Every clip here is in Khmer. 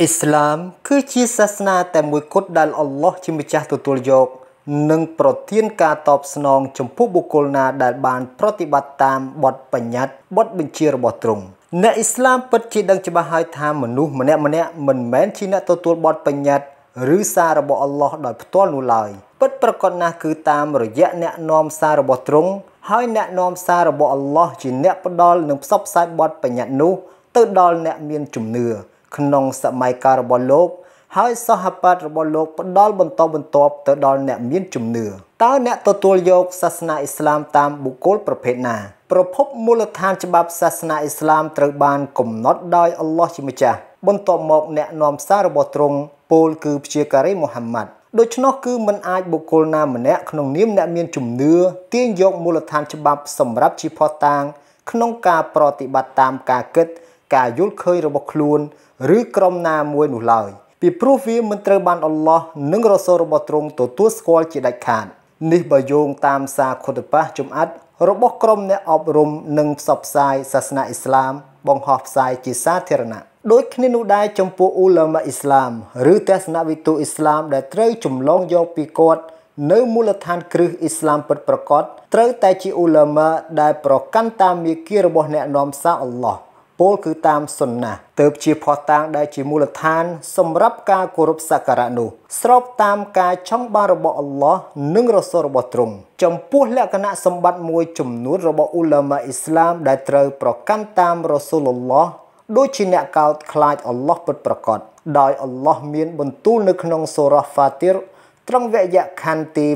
អ៊ីស្លាមគឺជាសាសនាតែមួយគត់ដែលអល់ឡោះជាម្ចាស់ទទួលយក និងប្រទានការតបស្នងចំពោះបុគ្គលណាដែលបានប្រតិបត្តិតាមបទបញ្ញត្តិបទបញ្ជារបស់ទ្រង់អ្នកអ៊ីស្លាមពិតជាដឹងច្បាស់ហើយថាមនុស្សម្នាក់ម្នាក់មិនមែនជាអ្នកទទួលបទបញ្ញត្តិឬសាររបស់អល់ឡោះដោយផ្ទាល់នោះឡើយពិតប្រាកដណាស់គឺតាមរយៈអ្នកនាំសាររបស់ទ្រង់ហើយអ្នកនាំសាររបស់អល់ឡោះជាអ្នកផ្ដល់និងផ្សព្វផ្សាយបទបញ្ញត្តិនោះទៅដល់អ្នកមានជំនឿក្នុងសម័យកាលរបស់លោក ហើយសហបាតរបស់លោកផ្ដល់បន្តបន្ទាប់ទៅដល់អ្នកមានជំនឿតើអ្នកទទួលយកសាសនាអ៊ីស្លាមតាមបុគ្គលប្រភេទណា ប្រភពមូលដ្ឋានច្បាប់សាសនាអ៊ីស្លាមត្រូវបានកំណត់ដោយអល់ឡោះជាម្ចាស់បន្ទាប់មកអ្នកនាំសាររបស់ទ្រង់ពលគឺព្យាការីមូហាម៉ាត់ដូច្នោះគឺមិនអាចបុគ្គលណាម្នាក់ក្នុងនាមអ្នកមានជំនឿទាញយកមូលដ្ឋានច្បាប់សម្រាប់ជាផុសតាងក្នុងការប្រតិបត្តិតាមការគិតការយល់ឃើញរបស់ខ្លួន ឬក្រុមណាមួយនោះឡើយពីព្រោះវាមិនត្រូវបានអល់ឡោះនិងរ៉ូសូលរបស់ទ្រង់ទទួលស្គាល់ជាដាច់ខាតនេះបើយោងតាមសារខុតបាសចំអិតរបស់ក្រុមអ្នកអប់រំនិងផ្សព្វផ្សាយសាសនាអ៊ីស្លាមបង្ហោះផ្សាយជាសាធារណៈដូចគ្នានោះដែរចំពោះអ៊ូឡាម៉ាអ៊ីស្លាមឬទស្សនវិទូអ៊ីស្លាមដែលត្រូវចម្លងយកពីគាត់នៅមូលដ្ឋានគ្រឹះអ៊ីស្លាមពិតប្រាកដត្រូវតែជាអ៊ូឡាម៉ាដែលប្រកាន់តាមមាគ៌ារបស់អ្នកនាំសារអល់ឡោះពោលគឺតាមសុនណាទៅជាផោះតាងដែលជាមូលដ្ឋានសម្រាប់ការគោរពសក្ការៈនោះ ស្របតាមការចង់បានរបស់អល់ឡោះនិងរសូលរបស់ទ្រង់ចំពោះលក្ខណៈសម្បត្តិមួយចំនួនរបស់អ៊ូឡាម៉ាអ៊ីស្លាមដែលត្រូវប្រកាន់តាមរសូលអល់ឡោះដូចជាអ្នកកោតខ្លាចអល់ឡោះពិតប្រាកដដោយអល់ឡោះមានបន្ទូលនៅក្នុងសូរ៉ាហ្វាទីរត្រង់វគ្គខណ្ឌទី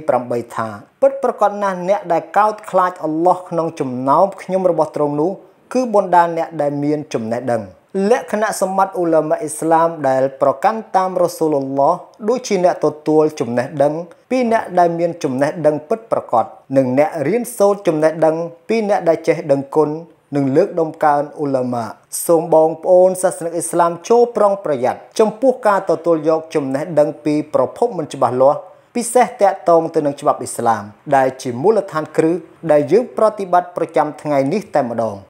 28ថាពិតប្រាកដណាស់អ្នកដែលកោតខ្លាចអល់ឡោះក្នុងចំណោមខ្ញុំរបស់ទ្រង់នោះគឺបណ្ដាអ្នកដែលមានចំណេះដឹង លក្ខណៈសម្បត្តិអ៊ូឡាម៉ាអ៊ីស្លាមដែលប្រកាន់តាមរ៉ូស៊ូលឡោះដូចជាអ្នកទទួលចំណេះដឹង ពីអ្នកដែលមានចំណេះដឹងពិតប្រាកដនិងអ្នករៀនសូត្រចំណេះដឹង ពីអ្នកដែលចេះដឹងគុណនិងលើកដំកើងអ៊ូឡាម៉ាសូមបងប្អូនសាសនិកអ៊ីស្លាមចូលប្រុងប្រយ័ត្នចំពោះការទទួលយក ចំណេះដឹងពីប្រភព មិនច្បាស់លាស់ពិសេសតាក់ទងទៅនឹងច្បាប់អ៊ីស្លាមដែលជាមូលដ្ឋានគ្រឹះដែលយើងប្រតិបត្តិប្រចាំថ្ងៃនេះតែម្ដង